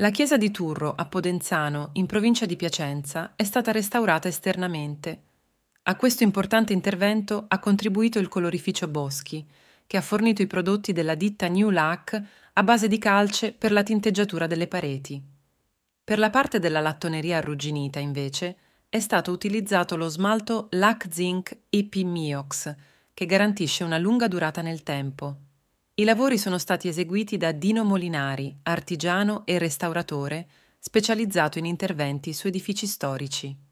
La chiesa di Turro a Podenzano, in provincia di Piacenza, è stata restaurata esternamente. A questo importante intervento ha contribuito il colorificio Boschi, che ha fornito i prodotti della ditta New Lac a base di calce per la tinteggiatura delle pareti. Per la parte della lattoneria arrugginita, invece, è stato utilizzato lo smalto Lac Zinc EP Miox, che garantisce una lunga durata nel tempo. I lavori sono stati eseguiti da Dino Molinari, artigiano e restauratore, specializzato in interventi su edifici storici.